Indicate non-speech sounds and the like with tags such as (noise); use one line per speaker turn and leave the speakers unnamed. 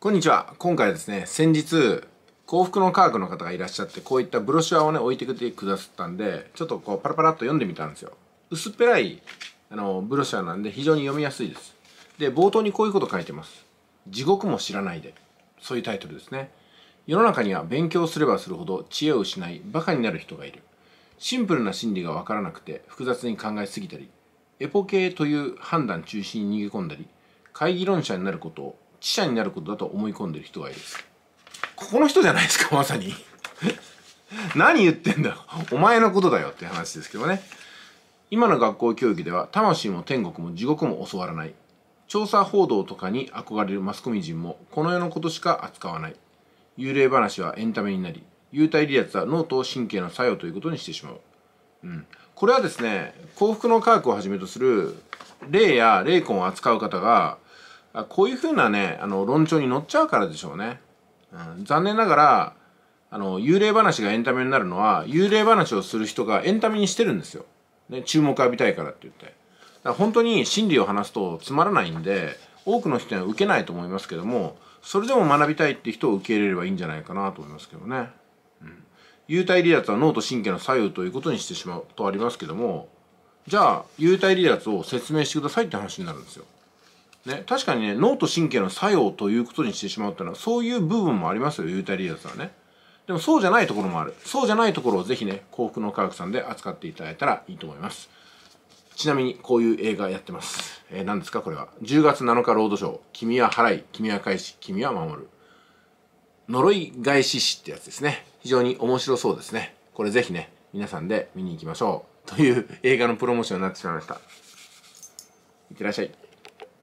こんにちは今回はですね先日幸福の科学の方がいらっしゃってこういったブロシュアをね置いてれてくださったんでちょっとこうパラパラっと読んでみたんですよ薄っぺらいあのブロシュアなんで非常に読みやすいですで冒頭にこういうこと書いてます地獄も知らないでそういうタイトルですね世の中には勉強すればするほど知恵を失い馬鹿になる人がいるシンプルな心理がわからなくて複雑に考えすぎたりエポーという判断中心に逃げ込んだり懐疑論者になることを記者になることだと思い込んでる人がいるここの人じゃないですかまさに (laughs) 何言ってんだお前のことだよって話ですけどね今の学校教育では魂も天国も地獄も教わらない調査報道とかに憧れるマスコミ人もこの世のことしか扱わない幽霊話はエンタメになり幽体離脱は脳と神経の作用ということにしてしまう、うん、これはですね幸福の科学をはじめとする霊や霊魂を扱う方がこういうふうなねあの論調に乗っちゃうからでしょうね、うん、残念ながらあの幽霊話がエンタメになるのは幽霊話をする人がエンタメにしてるんですよ、ね、注目浴びたいからって言ってだから本当に真理を話すとつまらないんで多くの人には受けないと思いますけどもそれでも学びたいって人を受け入れればいいんじゃないかなと思いますけどね、うん、幽体離脱は脳と神経の左右ということにしてしまうとありますけどもじゃあ幽体離脱を説明してくださいって話になるんですよね、確かにね脳と神経の作用ということにしてしまうっていうのはそういう部分もありますよユータリアスはねでもそうじゃないところもあるそうじゃないところをぜひね幸福の科学さんで扱っていただいたらいいと思いますちなみにこういう映画やってます、えー、何ですかこれは10月7日ロードショー「君は払い君は返し君は守る」呪い返し師ってやつですね非常に面白そうですねこれぜひね皆さんで見に行きましょうという映画のプロモーションになってしまいましたいってらっしゃい